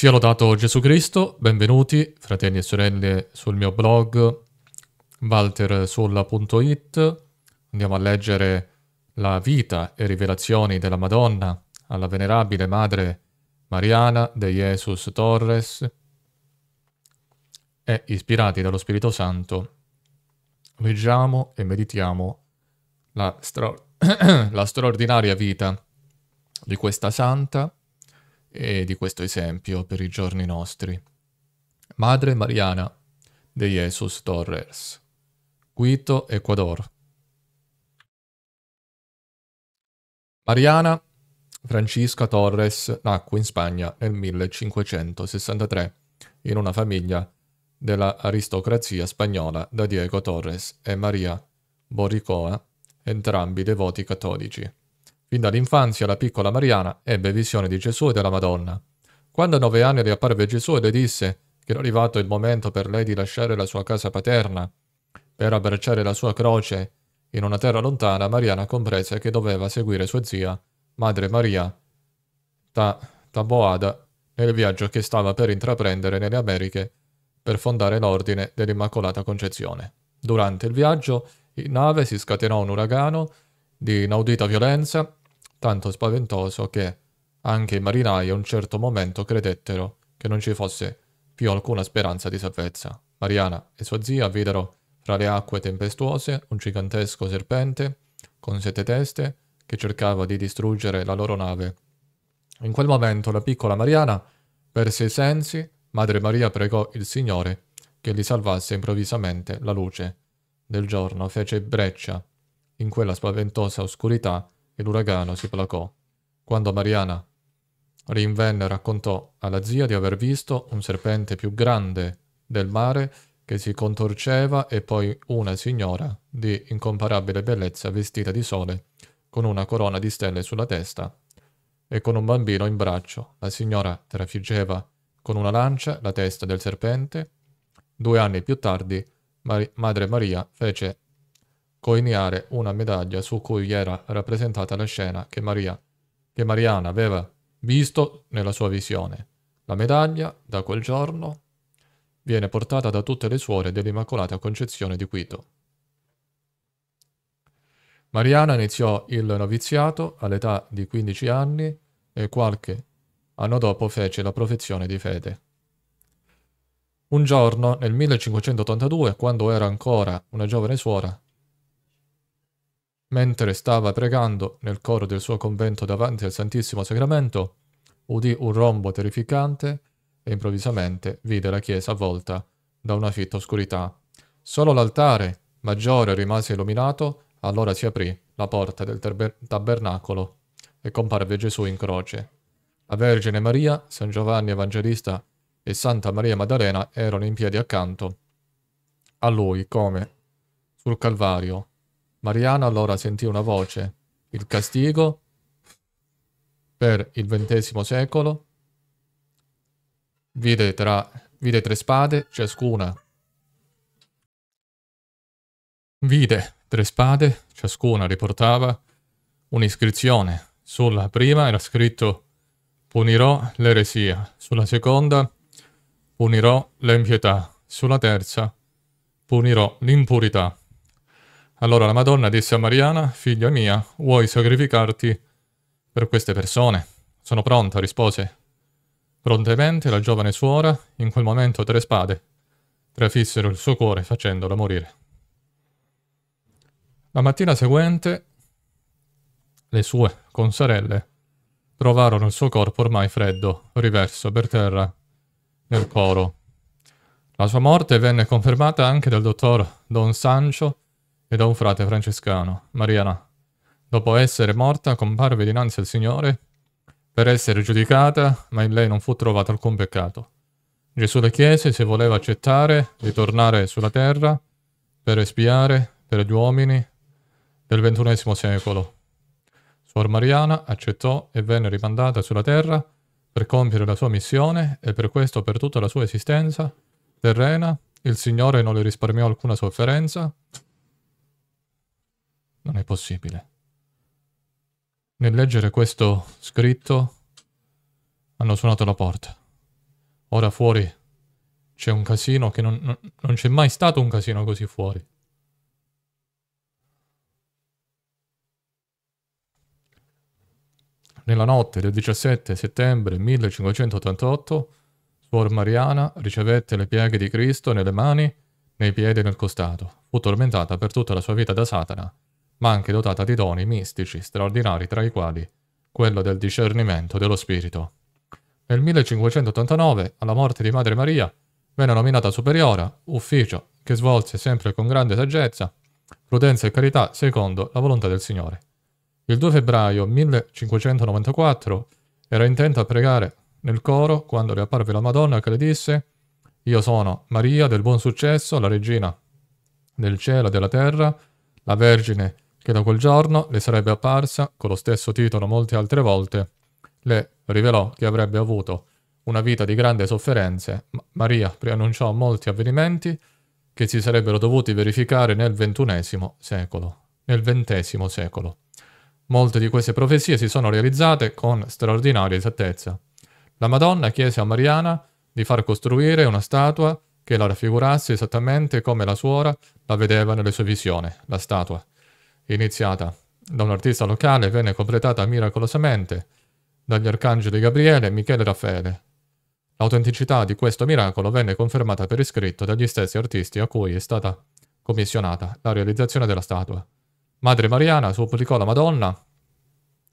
Sia lodato Gesù Cristo, benvenuti fratelli e sorelle sul mio blog waltersulla.it. Andiamo a leggere la vita e rivelazioni della Madonna alla venerabile Madre Mariana de Jesus Torres e ispirati dallo Spirito Santo leggiamo e meditiamo la, stra- la straordinaria vita di questa santa e di questo esempio per i giorni nostri. Madre Mariana de Jesus Torres, Quito, Ecuador. Mariana Francisca Torres nacque in Spagna nel 1563 in una famiglia della aristocrazia spagnola da Diego Torres e Maria Boricoa, entrambi devoti cattolici. Fin dall'infanzia la piccola Mariana ebbe visione di Gesù e della Madonna. Quando a nove anni le apparve Gesù e le disse che era arrivato il momento per lei di lasciare la sua casa paterna per abbracciare la sua croce in una terra lontana, Mariana comprese che doveva seguire sua zia, Madre Maria Ta- Taboada, nel viaggio che stava per intraprendere nelle Americhe per fondare l'Ordine dell'Immacolata Concezione. Durante il viaggio in nave si scatenò un uragano di inaudita violenza tanto spaventoso che anche i marinai a un certo momento credettero che non ci fosse più alcuna speranza di salvezza. Mariana e sua zia videro fra le acque tempestuose un gigantesco serpente con sette teste che cercava di distruggere la loro nave. In quel momento la piccola Mariana perse i sensi, Madre Maria pregò il Signore che gli salvasse improvvisamente la luce del giorno, fece breccia in quella spaventosa oscurità e l'uragano si placò quando Mariana rinvenne raccontò alla zia di aver visto un serpente più grande del mare che si contorceva e poi una signora di incomparabile bellezza vestita di sole con una corona di stelle sulla testa e con un bambino in braccio. La signora trafiggeva con una lancia la testa del serpente. Due anni più tardi, Mar- Madre Maria fece coiniare una medaglia su cui era rappresentata la scena che, Maria, che Mariana aveva visto nella sua visione. La medaglia, da quel giorno, viene portata da tutte le suore dell'Immacolata Concezione di Quito. Mariana iniziò il noviziato all'età di 15 anni e qualche anno dopo fece la professione di fede. Un giorno, nel 1582, quando era ancora una giovane suora, Mentre stava pregando nel coro del suo convento davanti al Santissimo Sacramento, udì un rombo terrificante e improvvisamente vide la chiesa avvolta da una fitta oscurità. Solo l'altare maggiore rimase illuminato, allora si aprì la porta del tabernacolo e comparve Gesù in croce. La Vergine Maria, San Giovanni Evangelista e Santa Maria Maddalena erano in piedi accanto a lui come sul Calvario Mariano allora sentì una voce, il castigo per il XX secolo, vide, tra, vide tre spade, ciascuna vide tre spade, ciascuna riportava un'iscrizione. Sulla prima era scritto punirò l'eresia, sulla seconda punirò l'impietà, sulla terza punirò l'impurità. Allora la Madonna disse a Mariana, figlia mia, vuoi sacrificarti per queste persone? Sono pronta, rispose. Prontamente la giovane suora, in quel momento tre spade, trafissero il suo cuore facendola morire. La mattina seguente le sue consorelle trovarono il suo corpo ormai freddo, riverso per terra, nel coro. La sua morte venne confermata anche dal dottor Don Sancho e da un frate francescano, Mariana. Dopo essere morta, comparve dinanzi al Signore per essere giudicata, ma in lei non fu trovato alcun peccato. Gesù le chiese se voleva accettare di tornare sulla terra per espiare per gli uomini del ventunesimo secolo. Suor Mariana accettò e venne rimandata sulla terra per compiere la sua missione e per questo per tutta la sua esistenza terrena il Signore non le risparmiò alcuna sofferenza non è possibile. Nel leggere questo scritto hanno suonato la porta. Ora fuori c'è un casino che non, non, non c'è mai stato un casino così fuori. Nella notte del 17 settembre 1588, Suor Mariana ricevette le pieghe di Cristo nelle mani, nei piedi e nel costato. Fu tormentata per tutta la sua vita da Satana ma anche dotata di doni mistici straordinari tra i quali quello del discernimento dello spirito. Nel 1589, alla morte di Madre Maria, venne nominata superiora, ufficio che svolse sempre con grande saggezza, prudenza e carità secondo la volontà del Signore. Il 2 febbraio 1594 era intenta a pregare nel coro quando le apparve la Madonna che le disse «Io sono Maria del buon successo, la regina del cielo e della terra, la Vergine che da quel giorno le sarebbe apparsa, con lo stesso titolo molte altre volte, le rivelò che avrebbe avuto una vita di grande sofferenze. Ma Maria preannunciò molti avvenimenti che si sarebbero dovuti verificare nel XXI secolo, nel ventesimo secolo. Molte di queste profezie si sono realizzate con straordinaria esattezza. La Madonna chiese a Mariana di far costruire una statua che la raffigurasse esattamente come la suora la vedeva nelle sue visioni, la statua iniziata da un artista locale, venne completata miracolosamente dagli arcangeli Gabriele Michele e Raffaele. L'autenticità di questo miracolo venne confermata per iscritto dagli stessi artisti a cui è stata commissionata la realizzazione della statua. Madre Mariana supplicò la Madonna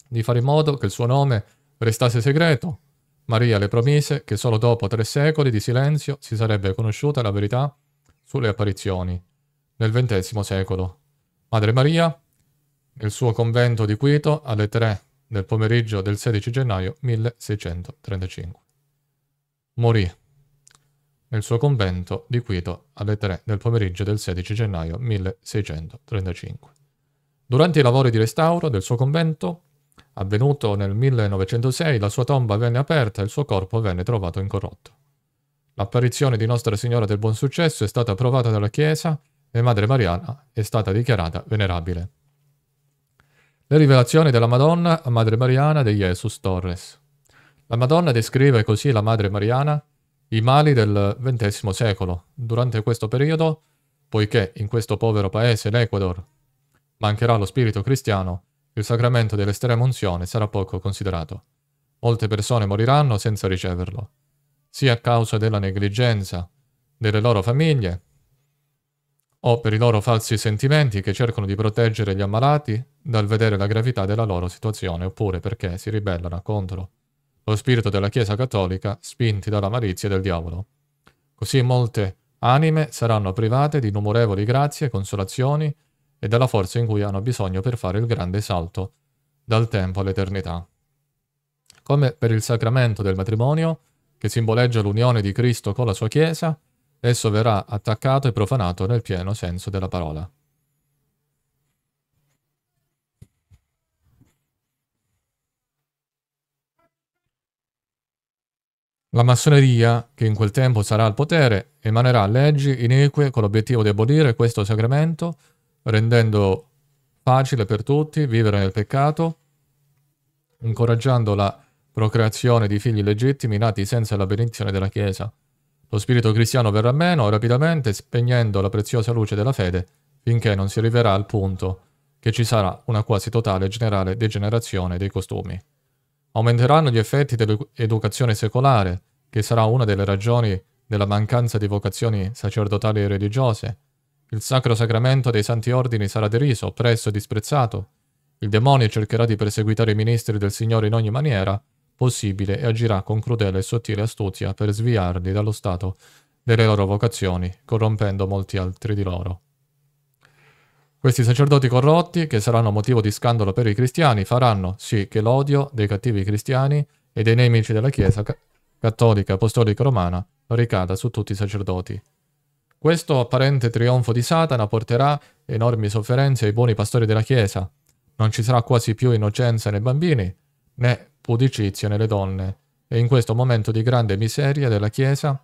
di fare in modo che il suo nome restasse segreto. Maria le promise che solo dopo tre secoli di silenzio si sarebbe conosciuta la verità sulle apparizioni nel XX secolo. Madre Maria il suo convento di Quito alle 3 del pomeriggio del 16 gennaio 1635. Morì nel suo convento di Quito alle 3 del pomeriggio del 16 gennaio 1635. Durante i lavori di restauro del suo convento, avvenuto nel 1906, la sua tomba venne aperta e il suo corpo venne trovato incorrotto. L'apparizione di Nostra Signora del Buon Successo è stata approvata dalla Chiesa e Madre Mariana è stata dichiarata venerabile. Le rivelazioni della Madonna a Madre Mariana di Jesus Torres. La Madonna descrive così la Madre Mariana i mali del XX secolo. Durante questo periodo, poiché in questo povero paese, l'Ecuador, mancherà lo spirito cristiano, il sacramento dell'estrema unzione sarà poco considerato. Molte persone moriranno senza riceverlo, sia a causa della negligenza delle loro famiglie, o per i loro falsi sentimenti che cercano di proteggere gli ammalati dal vedere la gravità della loro situazione oppure perché si ribellano contro lo spirito della Chiesa cattolica spinti dalla malizia del diavolo. Così molte anime saranno private di innumerevoli grazie, consolazioni e della forza in cui hanno bisogno per fare il grande salto dal tempo all'eternità. Come per il sacramento del matrimonio, che simboleggia l'unione di Cristo con la sua Chiesa, esso verrà attaccato e profanato nel pieno senso della parola. La massoneria, che in quel tempo sarà al potere, emanerà leggi inique con l'obiettivo di abolire questo sacramento, rendendo facile per tutti vivere nel peccato, incoraggiando la procreazione di figli legittimi nati senza la benedizione della Chiesa. Lo spirito cristiano verrà meno rapidamente, spegnendo la preziosa luce della fede, finché non si arriverà al punto che ci sarà una quasi totale e generale degenerazione dei costumi. Aumenteranno gli effetti dell'educazione secolare, che sarà una delle ragioni della mancanza di vocazioni sacerdotali e religiose. Il sacro sacramento dei santi ordini sarà deriso, oppresso e disprezzato. Il demonio cercherà di perseguitare i ministri del Signore in ogni maniera, possibile e agirà con crudele e sottile astuzia per sviarli dallo stato delle loro vocazioni, corrompendo molti altri di loro. Questi sacerdoti corrotti, che saranno motivo di scandalo per i cristiani, faranno sì che l'odio dei cattivi cristiani e dei nemici della Chiesa ca- cattolica apostolica romana ricada su tutti i sacerdoti. Questo apparente trionfo di Satana porterà enormi sofferenze ai buoni pastori della Chiesa. Non ci sarà quasi più innocenza nei bambini, né pudicizia nelle donne e in questo momento di grande miseria della Chiesa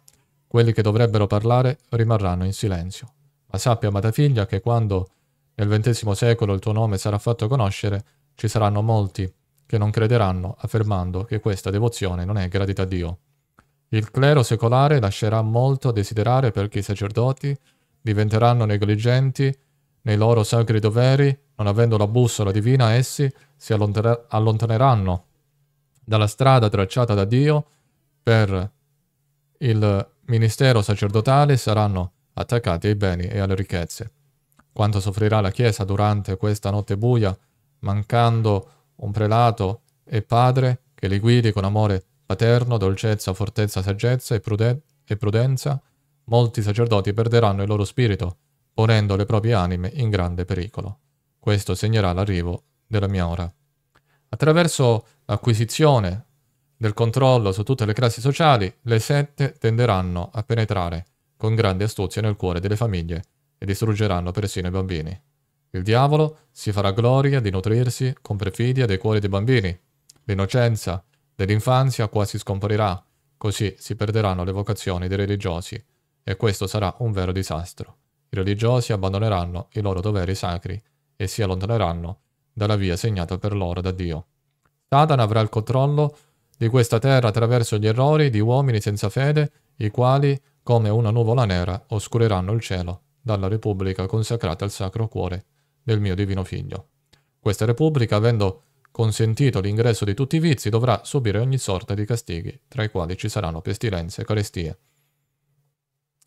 quelli che dovrebbero parlare rimarranno in silenzio. Ma sappia, amata figlia, che quando nel XX secolo il tuo nome sarà fatto conoscere, ci saranno molti che non crederanno affermando che questa devozione non è gradita a Dio. Il clero secolare lascerà molto a desiderare perché i sacerdoti diventeranno negligenti nei loro sacri doveri, non avendo la bussola divina essi si allontaneranno dalla strada tracciata da Dio per il ministero sacerdotale saranno attaccati ai beni e alle ricchezze. Quanto soffrirà la Chiesa durante questa notte buia, mancando un prelato e padre che li guidi con amore paterno, dolcezza, fortezza, saggezza e, pruden- e prudenza, molti sacerdoti perderanno il loro spirito, ponendo le proprie anime in grande pericolo. Questo segnerà l'arrivo della mia ora. Attraverso acquisizione del controllo su tutte le classi sociali, le sette tenderanno a penetrare con grande astuzia nel cuore delle famiglie e distruggeranno persino i bambini. Il diavolo si farà gloria di nutrirsi con perfidia dei cuori dei bambini. L'innocenza dell'infanzia quasi scomparirà, così si perderanno le vocazioni dei religiosi e questo sarà un vero disastro. I religiosi abbandoneranno i loro doveri sacri e si allontaneranno dalla via segnata per loro da Dio. Satana avrà il controllo di questa terra attraverso gli errori di uomini senza fede, i quali, come una nuvola nera, oscureranno il cielo dalla Repubblica consacrata al Sacro Cuore del mio Divino Figlio. Questa Repubblica, avendo consentito l'ingresso di tutti i vizi, dovrà subire ogni sorta di castighi, tra i quali ci saranno pestilenze, e carestie,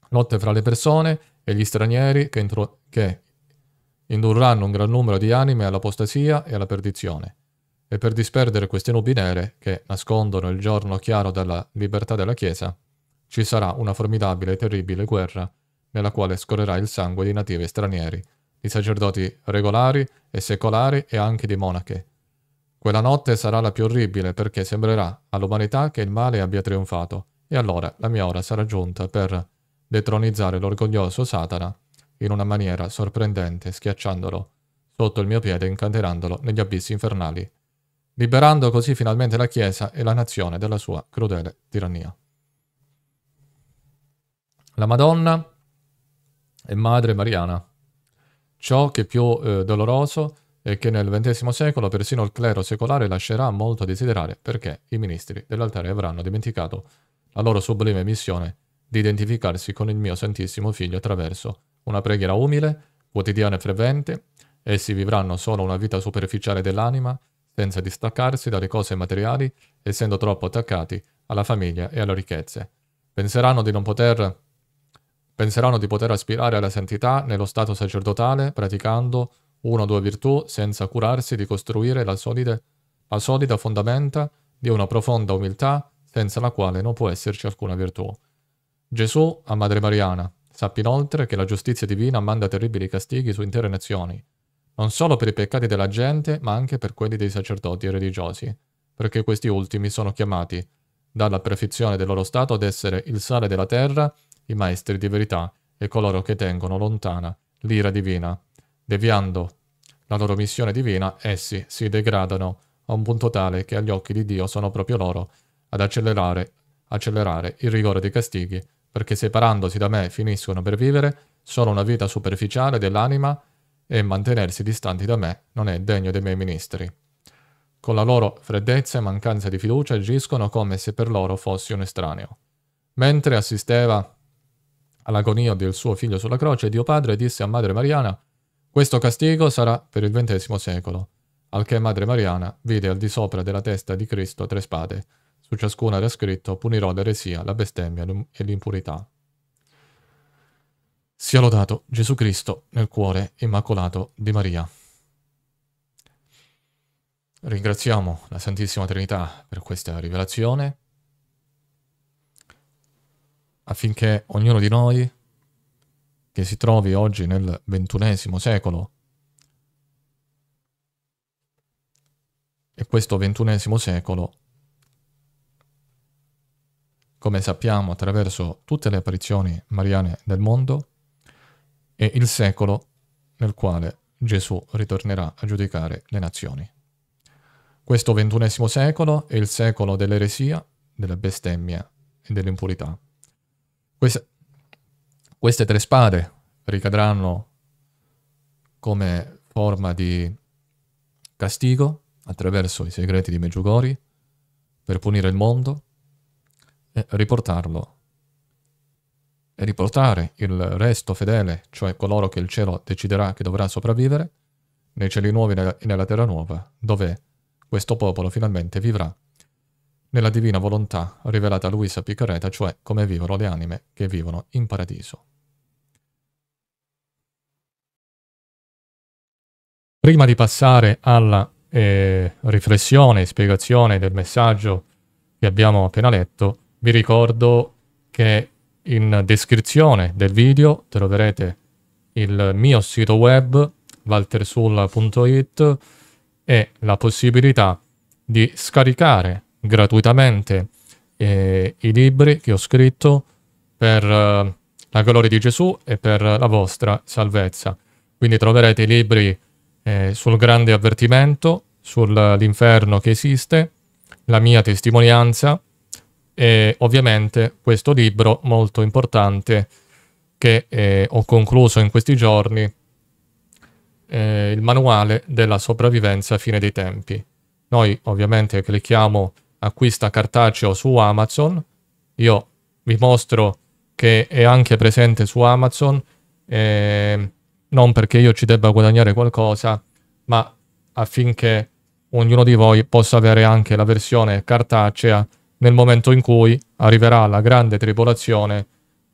lotte fra le persone e gli stranieri che, che indurranno un gran numero di anime all'apostasia e alla perdizione e per disperdere queste nubi nere che nascondono il giorno chiaro della libertà della Chiesa, ci sarà una formidabile e terribile guerra nella quale scorrerà il sangue di nativi e stranieri, di sacerdoti regolari e secolari e anche di monache. Quella notte sarà la più orribile perché sembrerà all'umanità che il male abbia trionfato e allora la mia ora sarà giunta per detronizzare l'orgoglioso Satana in una maniera sorprendente, schiacciandolo sotto il mio piede e incatenandolo negli abissi infernali liberando così finalmente la Chiesa e la nazione dalla sua crudele tirannia. La Madonna e madre mariana. Ciò che è più eh, doloroso è che nel XX secolo persino il clero secolare lascerà molto a desiderare perché i ministri dell'altare avranno dimenticato la loro sublime missione di identificarsi con il mio Santissimo Figlio attraverso una preghiera umile, quotidiana e frequente. Essi vivranno solo una vita superficiale dell'anima, senza distaccarsi dalle cose materiali, essendo troppo attaccati alla famiglia e alle ricchezze. Penseranno di non poter penseranno di poter aspirare alla santità nello stato sacerdotale praticando una o due virtù senza curarsi di costruire la, solide, la solida fondamenta di una profonda umiltà senza la quale non può esserci alcuna virtù. Gesù a Madre Mariana, sappi inoltre che la giustizia divina manda terribili castighi su intere nazioni, non solo per i peccati della gente, ma anche per quelli dei sacerdoti e religiosi, perché questi ultimi sono chiamati, dalla perfezione del loro stato, ad essere il sale della terra, i maestri di verità e coloro che tengono lontana l'ira divina. Deviando la loro missione divina, essi si degradano a un punto tale che agli occhi di Dio sono proprio loro ad accelerare, accelerare il rigore dei castighi, perché separandosi da me finiscono per vivere solo una vita superficiale dell'anima e mantenersi distanti da me non è degno dei miei ministri. Con la loro freddezza e mancanza di fiducia agiscono come se per loro fossi un estraneo. Mentre assisteva all'agonia del suo figlio sulla croce, Dio Padre disse a Madre Mariana, questo castigo sarà per il XX secolo, al che Madre Mariana vide al di sopra della testa di Cristo tre spade, su ciascuna era scritto punirò l'eresia, la bestemmia e l'impurità. Sia lodato Gesù Cristo nel cuore immacolato di Maria. Ringraziamo la Santissima Trinità per questa rivelazione affinché ognuno di noi che si trovi oggi nel ventunesimo secolo e questo ventunesimo secolo come sappiamo attraverso tutte le apparizioni mariane del mondo e il secolo nel quale Gesù ritornerà a giudicare le nazioni. Questo ventunesimo secolo è il secolo dell'eresia, della bestemmia e dell'impurità. Queste, queste tre spade ricadranno come forma di castigo attraverso i segreti di Meggiugori per punire il mondo e riportarlo e riportare il resto fedele, cioè coloro che il cielo deciderà che dovrà sopravvivere, nei cieli nuovi e nella terra nuova, dove questo popolo finalmente vivrà nella divina volontà rivelata a Luisa Piccareta, cioè come vivono le anime che vivono in paradiso. Prima di passare alla eh, riflessione e spiegazione del messaggio che abbiamo appena letto, vi ricordo che in descrizione del video troverete il mio sito web waltersulla.it e la possibilità di scaricare gratuitamente eh, i libri che ho scritto per eh, la gloria di Gesù e per la vostra salvezza. Quindi troverete i libri eh, sul grande avvertimento, sull'inferno che esiste, la mia testimonianza, e ovviamente questo libro molto importante che eh, ho concluso in questi giorni, eh, il manuale della sopravvivenza a fine dei tempi. Noi ovviamente clicchiamo acquista cartaceo su Amazon, io vi mostro che è anche presente su Amazon, eh, non perché io ci debba guadagnare qualcosa, ma affinché ognuno di voi possa avere anche la versione cartacea nel momento in cui arriverà la grande tribolazione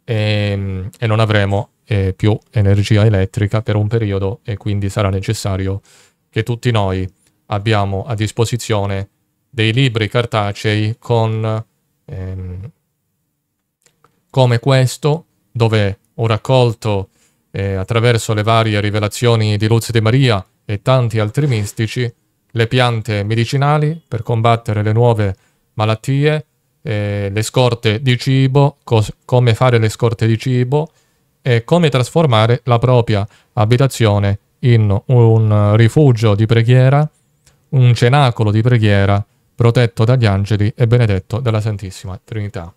e, e non avremo eh, più energia elettrica per un periodo e quindi sarà necessario che tutti noi abbiamo a disposizione dei libri cartacei con ehm, come questo dove ho raccolto eh, attraverso le varie rivelazioni di Luz di Maria e tanti altri mistici le piante medicinali per combattere le nuove malattie, eh, le scorte di cibo, cos- come fare le scorte di cibo e come trasformare la propria abitazione in un rifugio di preghiera, un cenacolo di preghiera protetto dagli angeli e benedetto dalla Santissima Trinità.